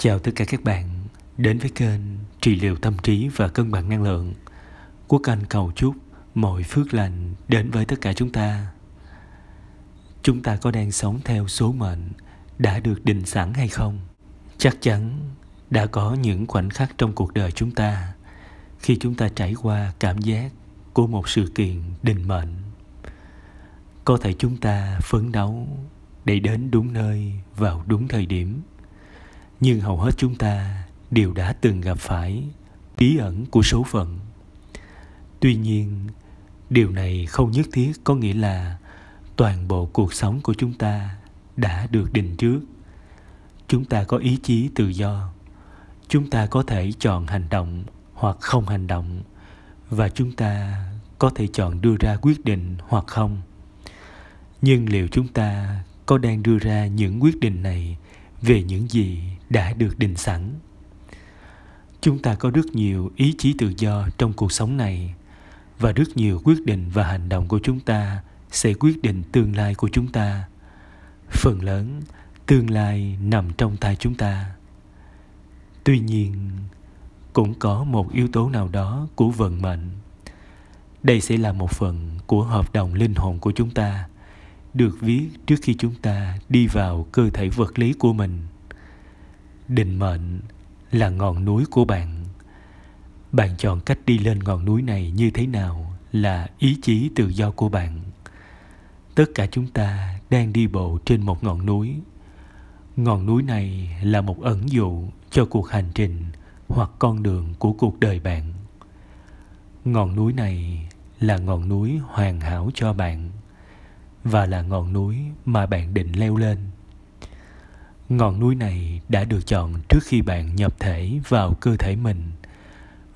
Chào tất cả các bạn đến với kênh Trị liệu tâm trí và cân bằng năng lượng. Quốc Anh cầu chúc mọi phước lành đến với tất cả chúng ta. Chúng ta có đang sống theo số mệnh đã được định sẵn hay không? Chắc chắn đã có những khoảnh khắc trong cuộc đời chúng ta khi chúng ta trải qua cảm giác của một sự kiện định mệnh. Có thể chúng ta phấn đấu để đến đúng nơi vào đúng thời điểm nhưng hầu hết chúng ta đều đã từng gặp phải bí ẩn của số phận tuy nhiên điều này không nhất thiết có nghĩa là toàn bộ cuộc sống của chúng ta đã được định trước chúng ta có ý chí tự do chúng ta có thể chọn hành động hoặc không hành động và chúng ta có thể chọn đưa ra quyết định hoặc không nhưng liệu chúng ta có đang đưa ra những quyết định này về những gì đã được định sẵn chúng ta có rất nhiều ý chí tự do trong cuộc sống này và rất nhiều quyết định và hành động của chúng ta sẽ quyết định tương lai của chúng ta phần lớn tương lai nằm trong tay chúng ta tuy nhiên cũng có một yếu tố nào đó của vận mệnh đây sẽ là một phần của hợp đồng linh hồn của chúng ta được viết trước khi chúng ta đi vào cơ thể vật lý của mình định mệnh là ngọn núi của bạn bạn chọn cách đi lên ngọn núi này như thế nào là ý chí tự do của bạn tất cả chúng ta đang đi bộ trên một ngọn núi ngọn núi này là một ẩn dụ cho cuộc hành trình hoặc con đường của cuộc đời bạn ngọn núi này là ngọn núi hoàn hảo cho bạn và là ngọn núi mà bạn định leo lên. Ngọn núi này đã được chọn trước khi bạn nhập thể vào cơ thể mình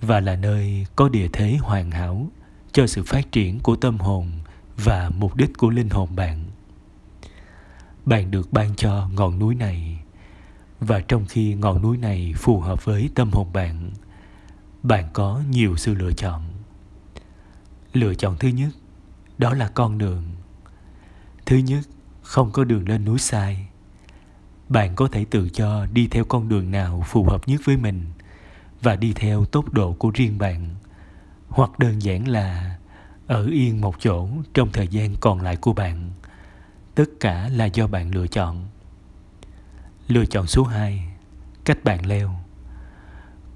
và là nơi có địa thế hoàn hảo cho sự phát triển của tâm hồn và mục đích của linh hồn bạn. Bạn được ban cho ngọn núi này và trong khi ngọn núi này phù hợp với tâm hồn bạn, bạn có nhiều sự lựa chọn. Lựa chọn thứ nhất đó là con đường Thứ nhất, không có đường lên núi sai. Bạn có thể tự cho đi theo con đường nào phù hợp nhất với mình và đi theo tốc độ của riêng bạn. Hoặc đơn giản là ở yên một chỗ trong thời gian còn lại của bạn. Tất cả là do bạn lựa chọn. Lựa chọn số 2, cách bạn leo.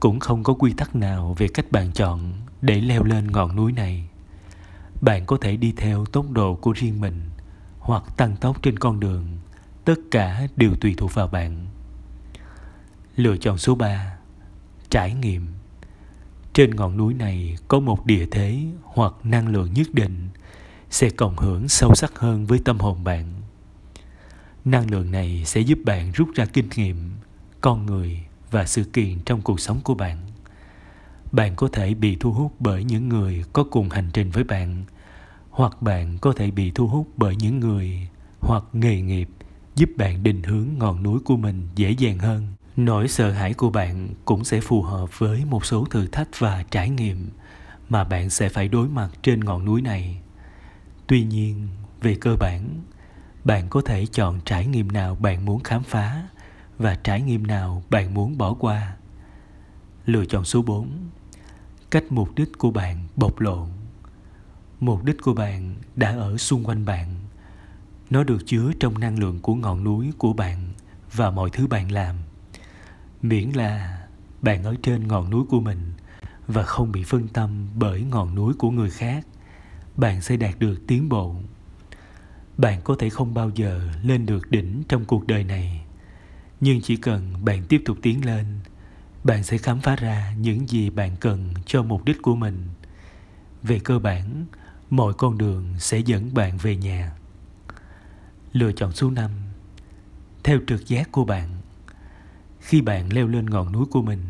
Cũng không có quy tắc nào về cách bạn chọn để leo lên ngọn núi này. Bạn có thể đi theo tốc độ của riêng mình hoặc tăng tốc trên con đường tất cả đều tùy thuộc vào bạn lựa chọn số 3 trải nghiệm trên ngọn núi này có một địa thế hoặc năng lượng nhất định sẽ cộng hưởng sâu sắc hơn với tâm hồn bạn năng lượng này sẽ giúp bạn rút ra kinh nghiệm con người và sự kiện trong cuộc sống của bạn bạn có thể bị thu hút bởi những người có cùng hành trình với bạn hoặc bạn có thể bị thu hút bởi những người hoặc nghề nghiệp giúp bạn định hướng ngọn núi của mình dễ dàng hơn nỗi sợ hãi của bạn cũng sẽ phù hợp với một số thử thách và trải nghiệm mà bạn sẽ phải đối mặt trên ngọn núi này tuy nhiên về cơ bản bạn có thể chọn trải nghiệm nào bạn muốn khám phá và trải nghiệm nào bạn muốn bỏ qua lựa chọn số 4 cách mục đích của bạn bộc lộ mục đích của bạn đã ở xung quanh bạn nó được chứa trong năng lượng của ngọn núi của bạn và mọi thứ bạn làm miễn là bạn ở trên ngọn núi của mình và không bị phân tâm bởi ngọn núi của người khác bạn sẽ đạt được tiến bộ bạn có thể không bao giờ lên được đỉnh trong cuộc đời này nhưng chỉ cần bạn tiếp tục tiến lên bạn sẽ khám phá ra những gì bạn cần cho mục đích của mình về cơ bản mọi con đường sẽ dẫn bạn về nhà lựa chọn số 5 theo trực giác của bạn khi bạn leo lên ngọn núi của mình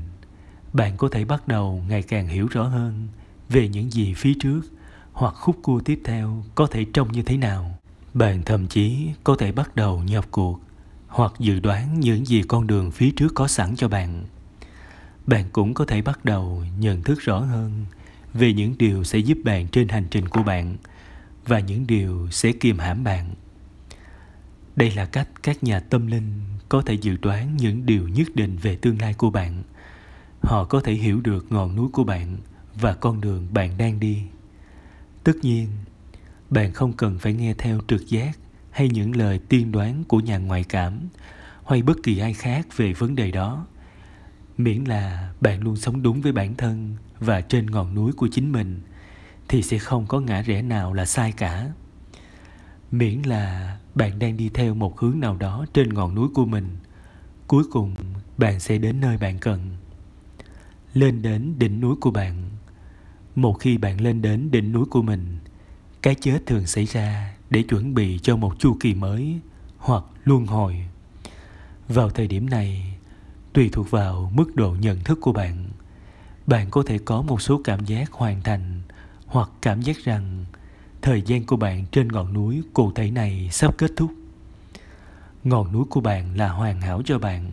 bạn có thể bắt đầu ngày càng hiểu rõ hơn về những gì phía trước hoặc khúc cua tiếp theo có thể trông như thế nào bạn thậm chí có thể bắt đầu nhập cuộc hoặc dự đoán những gì con đường phía trước có sẵn cho bạn bạn cũng có thể bắt đầu nhận thức rõ hơn về những điều sẽ giúp bạn trên hành trình của bạn và những điều sẽ kiềm hãm bạn đây là cách các nhà tâm linh có thể dự đoán những điều nhất định về tương lai của bạn họ có thể hiểu được ngọn núi của bạn và con đường bạn đang đi tất nhiên bạn không cần phải nghe theo trực giác hay những lời tiên đoán của nhà ngoại cảm hay bất kỳ ai khác về vấn đề đó miễn là bạn luôn sống đúng với bản thân và trên ngọn núi của chính mình thì sẽ không có ngã rẽ nào là sai cả miễn là bạn đang đi theo một hướng nào đó trên ngọn núi của mình cuối cùng bạn sẽ đến nơi bạn cần lên đến đỉnh núi của bạn một khi bạn lên đến đỉnh núi của mình cái chết thường xảy ra để chuẩn bị cho một chu kỳ mới hoặc luân hồi vào thời điểm này tùy thuộc vào mức độ nhận thức của bạn bạn có thể có một số cảm giác hoàn thành hoặc cảm giác rằng thời gian của bạn trên ngọn núi cụ thể này sắp kết thúc ngọn núi của bạn là hoàn hảo cho bạn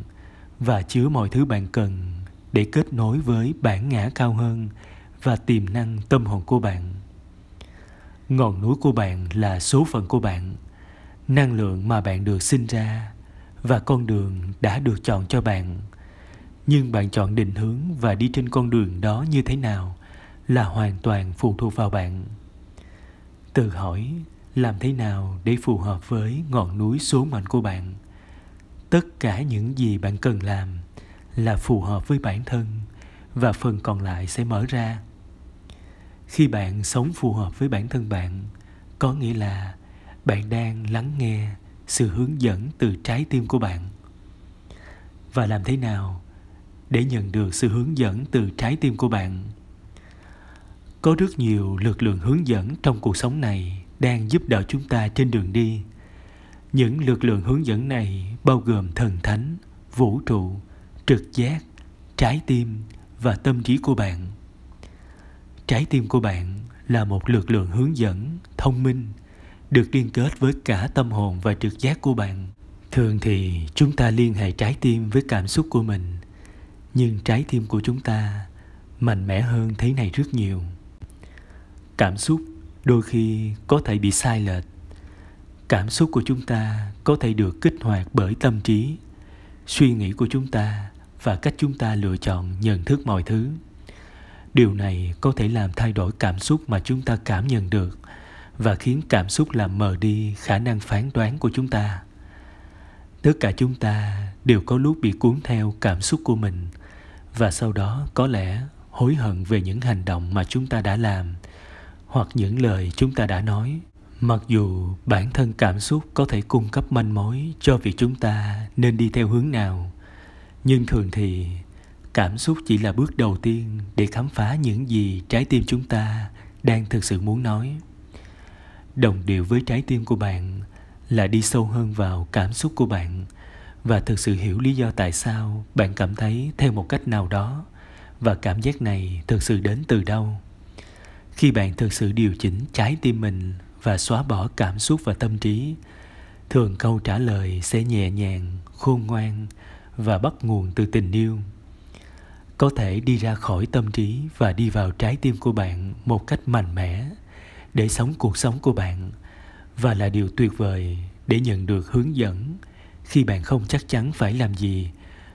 và chứa mọi thứ bạn cần để kết nối với bản ngã cao hơn và tiềm năng tâm hồn của bạn ngọn núi của bạn là số phận của bạn năng lượng mà bạn được sinh ra và con đường đã được chọn cho bạn nhưng bạn chọn định hướng và đi trên con đường đó như thế nào là hoàn toàn phụ thuộc vào bạn tự hỏi làm thế nào để phù hợp với ngọn núi số mệnh của bạn tất cả những gì bạn cần làm là phù hợp với bản thân và phần còn lại sẽ mở ra khi bạn sống phù hợp với bản thân bạn có nghĩa là bạn đang lắng nghe sự hướng dẫn từ trái tim của bạn và làm thế nào để nhận được sự hướng dẫn từ trái tim của bạn có rất nhiều lực lượng hướng dẫn trong cuộc sống này đang giúp đỡ chúng ta trên đường đi những lực lượng hướng dẫn này bao gồm thần thánh vũ trụ trực giác trái tim và tâm trí của bạn trái tim của bạn là một lực lượng hướng dẫn thông minh được liên kết với cả tâm hồn và trực giác của bạn thường thì chúng ta liên hệ trái tim với cảm xúc của mình nhưng trái tim của chúng ta mạnh mẽ hơn thế này rất nhiều cảm xúc đôi khi có thể bị sai lệch cảm xúc của chúng ta có thể được kích hoạt bởi tâm trí suy nghĩ của chúng ta và cách chúng ta lựa chọn nhận thức mọi thứ điều này có thể làm thay đổi cảm xúc mà chúng ta cảm nhận được và khiến cảm xúc làm mờ đi khả năng phán đoán của chúng ta tất cả chúng ta đều có lúc bị cuốn theo cảm xúc của mình và sau đó có lẽ hối hận về những hành động mà chúng ta đã làm hoặc những lời chúng ta đã nói mặc dù bản thân cảm xúc có thể cung cấp manh mối cho việc chúng ta nên đi theo hướng nào nhưng thường thì cảm xúc chỉ là bước đầu tiên để khám phá những gì trái tim chúng ta đang thực sự muốn nói đồng điệu với trái tim của bạn là đi sâu hơn vào cảm xúc của bạn và thực sự hiểu lý do tại sao bạn cảm thấy theo một cách nào đó và cảm giác này thực sự đến từ đâu khi bạn thực sự điều chỉnh trái tim mình và xóa bỏ cảm xúc và tâm trí thường câu trả lời sẽ nhẹ nhàng khôn ngoan và bắt nguồn từ tình yêu có thể đi ra khỏi tâm trí và đi vào trái tim của bạn một cách mạnh mẽ để sống cuộc sống của bạn và là điều tuyệt vời để nhận được hướng dẫn khi bạn không chắc chắn phải làm gì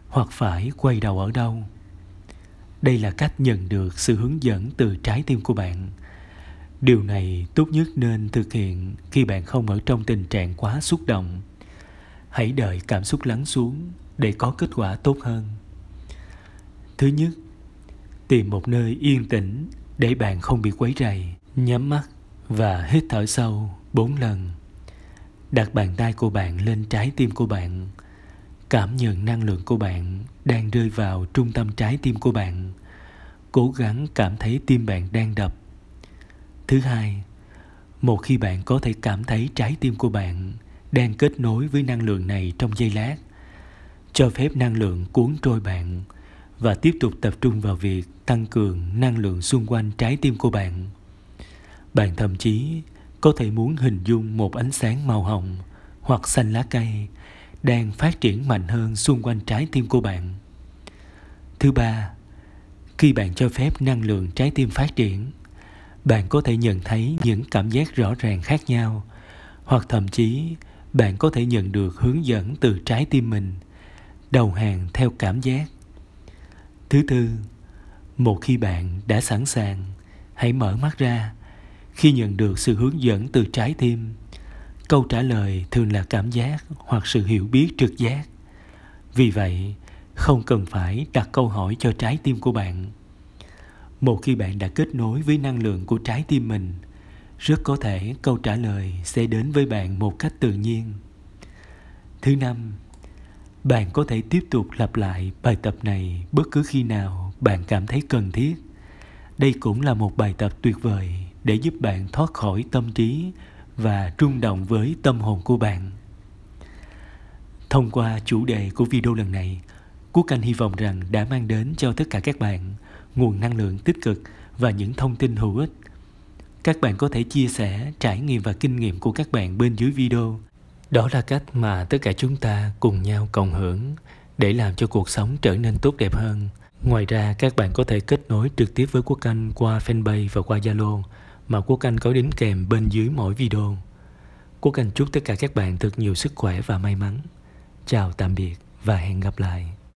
hoặc phải quay đầu ở đâu đây là cách nhận được sự hướng dẫn từ trái tim của bạn điều này tốt nhất nên thực hiện khi bạn không ở trong tình trạng quá xúc động hãy đợi cảm xúc lắng xuống để có kết quả tốt hơn thứ nhất tìm một nơi yên tĩnh để bạn không bị quấy rầy nhắm mắt và hít thở sâu bốn lần đặt bàn tay của bạn lên trái tim của bạn cảm nhận năng lượng của bạn đang rơi vào trung tâm trái tim của bạn cố gắng cảm thấy tim bạn đang đập thứ hai một khi bạn có thể cảm thấy trái tim của bạn đang kết nối với năng lượng này trong giây lát cho phép năng lượng cuốn trôi bạn và tiếp tục tập trung vào việc tăng cường năng lượng xung quanh trái tim của bạn bạn thậm chí có thể muốn hình dung một ánh sáng màu hồng hoặc xanh lá cây đang phát triển mạnh hơn xung quanh trái tim của bạn. Thứ ba, khi bạn cho phép năng lượng trái tim phát triển, bạn có thể nhận thấy những cảm giác rõ ràng khác nhau hoặc thậm chí bạn có thể nhận được hướng dẫn từ trái tim mình đầu hàng theo cảm giác thứ tư một khi bạn đã sẵn sàng hãy mở mắt ra khi nhận được sự hướng dẫn từ trái tim câu trả lời thường là cảm giác hoặc sự hiểu biết trực giác vì vậy không cần phải đặt câu hỏi cho trái tim của bạn một khi bạn đã kết nối với năng lượng của trái tim mình rất có thể câu trả lời sẽ đến với bạn một cách tự nhiên thứ năm bạn có thể tiếp tục lặp lại bài tập này bất cứ khi nào bạn cảm thấy cần thiết đây cũng là một bài tập tuyệt vời để giúp bạn thoát khỏi tâm trí và trung động với tâm hồn của bạn. Thông qua chủ đề của video lần này, Quốc Anh hy vọng rằng đã mang đến cho tất cả các bạn nguồn năng lượng tích cực và những thông tin hữu ích. Các bạn có thể chia sẻ trải nghiệm và kinh nghiệm của các bạn bên dưới video. Đó là cách mà tất cả chúng ta cùng nhau cộng hưởng để làm cho cuộc sống trở nên tốt đẹp hơn. Ngoài ra, các bạn có thể kết nối trực tiếp với Quốc Anh qua fanpage và qua Zalo mà Quốc Anh có đính kèm bên dưới mỗi video. Quốc Anh chúc tất cả các bạn thật nhiều sức khỏe và may mắn. Chào tạm biệt và hẹn gặp lại.